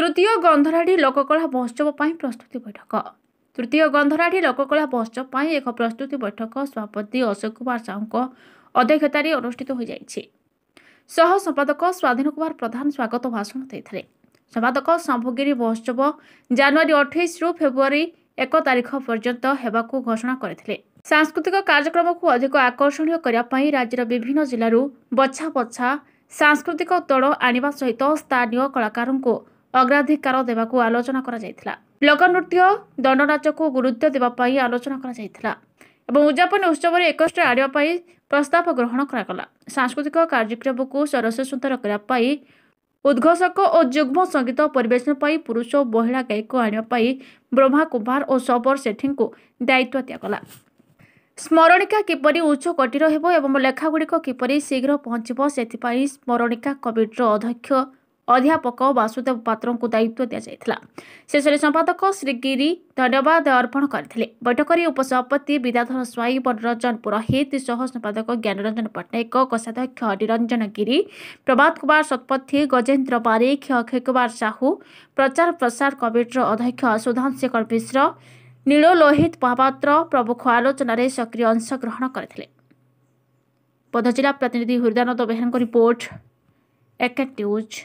ତୃତୀୟ ଗନ୍ଧରାଢି ଲୋକକଳା ମହୋତ୍ସବ ପାଇଁ ପ୍ରସ୍ତୁତି ବୈଠକ ତୃତୀୟ ଗନ୍ଧରାଢି ଲୋକକଳା ମହୋତ୍ସବ ପାଇଁ ଏକ ପ୍ରସ୍ତୁତି ବୈଠକ ସଭାପତି ଅଶୋକ କୁମାର ସାହୁଙ୍କ ଅଧ୍ୟକ୍ଷତାରେ ଅନୁଷ୍ଠିତ ହୋଇଯାଇଛି ସହ ସମ୍ପାଦକ ସ୍ୱାଧୀନ କୁମାର ପ୍ରଧାନ ସ୍ୱାଗତ ଭାଷଣ ଦେଇଥିଲେ ସମ୍ପାଦକ ଶମ୍ଭୁଗିରି ମହୋତ୍ସବ ଜାନୁଆରୀ ଅଠେଇଶରୁ ଫେବୃଆରୀ ଏକ ତାରିଖ ପର୍ଯ୍ୟନ୍ତ ହେବାକୁ ଘୋଷଣା କରିଥିଲେ ସାଂସ୍କୃତିକ କାର୍ଯ୍ୟକ୍ରମକୁ ଅଧିକ ଆକର୍ଷଣୀୟ କରିବା ପାଇଁ ରାଜ୍ୟର ବିଭିନ୍ନ ଜିଲ୍ଲାରୁ ବଛା ବଛା ସାଂସ୍କୃତିକ ଦଳ ଆଣିବା ସହିତ ସ୍ଥାନୀୟ କଳାକାରଙ୍କୁ ଅଗ୍ରାଧିକାର ଦେବାକୁ ଆଲୋଚନା କରାଯାଇଥିଲା ଲୋକନୃତ୍ୟ ଦଣ୍ଡନାଚକୁ ଗୁରୁତ୍ୱ ଦେବା ପାଇଁ ଆଲୋଚନା କରାଯାଇଥିଲା ଏବଂ ଉଦ୍ଯାପନୀ ଉତ୍ସବରେ ଏକଷ୍ଟ୍ରା ଆଣିବା ପାଇଁ ପ୍ରସ୍ତାବ ଗ୍ରହଣ କରାଗଲା ସାଂସ୍କୃତିକ କାର୍ଯ୍ୟକ୍ରମକୁ ସରସ ସୁନ୍ଦର କରିବା ପାଇଁ ଉଦ୍ଘୋଷକ ଓ ଯୁଗ୍ମ ସଙ୍ଗୀତ ପରିବେଷଣ ପାଇଁ ପୁରୁଷ ଓ ମହିଳା ଗାୟକ ଆଣିବା ପାଇଁ ବ୍ରହ୍ମା କୁମାର ଓ ସବର ସେଠୀଙ୍କୁ ଦାୟିତ୍ୱ ଦିଆଗଲା ସ୍ମରଣିକା କିପରି ଉଚ୍ଚକୋଟୀର ହେବ ଏବଂ ଲେଖାଗୁଡ଼ିକ କିପରି ଶୀଘ୍ର ପହଞ୍ଚିବ ସେଥିପାଇଁ ସ୍ମରଣିକା କମିଟିର ଅଧ୍ୟକ୍ଷ ଅଧ୍ୟାପକ ବାସୁଦେବ ପାତ୍ରଙ୍କୁ ଦାୟିତ୍ୱ ଦିଆଯାଇଥିଲା ଶେଷରେ ସମ୍ପାଦକ ଶ୍ରୀ ଗିରି ଧନ୍ୟବାଦ ଅର୍ପଣ କରିଥିଲେ ବୈଠକରେ ଉପସଭାପତି ବିଦ୍ୟାଧର ସ୍ୱାଇଁ ବନରଞ୍ଜନ ପୁରୋହିତ ସହ ସମ୍ପାଦକ ଜ୍ଞାନରଞ୍ଜନ ପଟ୍ଟନାୟକ କୋଷାଧ୍ୟକ୍ଷ ନିରଞ୍ଜନ ଗିରି ପ୍ରଭାତ କୁମାର ଶତପଥୀ ଗଜେନ୍ଦ୍ର ବାରିକ ଅକ୍ଷୟ କୁମାର ସାହୁ ପ୍ରଚାର ପ୍ରସାର କମିଟିର ଅଧ୍ୟକ୍ଷ ସୁଧାନ୍ତ ଶେଖର ମିଶ୍ର ନୀଳ ଲୋହିତ ମହାପାତ୍ର ପ୍ରମୁଖ ଆଲୋଚନାରେ ସକ୍ରିୟ ଅଂଶଗ୍ରହଣ କରିଥିଲେ ବୌଦ୍ଧ ଜିଲ୍ଲା ପ୍ରତିନିଧି ହୃଦାନନ୍ଦ ବେହେରାଙ୍କ ରିପୋର୍ଟ ଏକେ ନ୍ୟୁଜ୍